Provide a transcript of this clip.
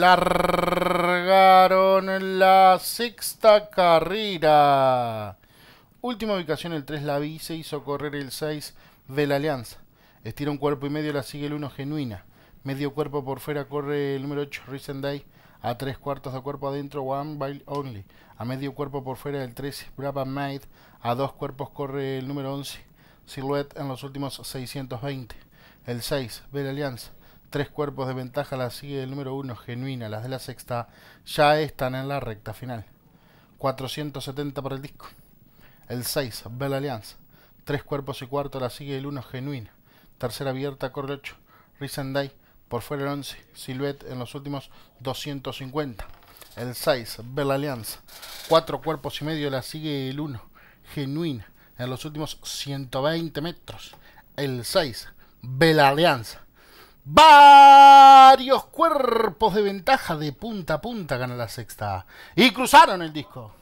Largaron la sexta carrera. Última ubicación, el 3 la vi, se hizo correr el 6 de la Alianza. Estira un cuerpo y medio, la sigue el 1 genuina. Medio cuerpo por fuera corre el número 8, Recent Day. A tres cuartos de cuerpo adentro, One by Only. A medio cuerpo por fuera, el 13, Brava Maid. A dos cuerpos corre el número 11, Silhouette en los últimos 620. El 6, la Alianza tres cuerpos de ventaja la sigue el número 1 genuina, las de la sexta ya están en la recta final. 470 para el disco. El 6, Bella Alianza. Tres cuerpos y cuarto la sigue el 1 genuina. Tercera abierta, corre 8. Rizendai por fuera el 11. Silhouette en los últimos 250. El 6, Bella Alianza. Cuatro cuerpos y medio la sigue el 1 genuina en los últimos 120 metros. El 6, Bella Alianza Varios cuerpos de ventaja de punta a punta ganan la sexta. Y cruzaron el disco.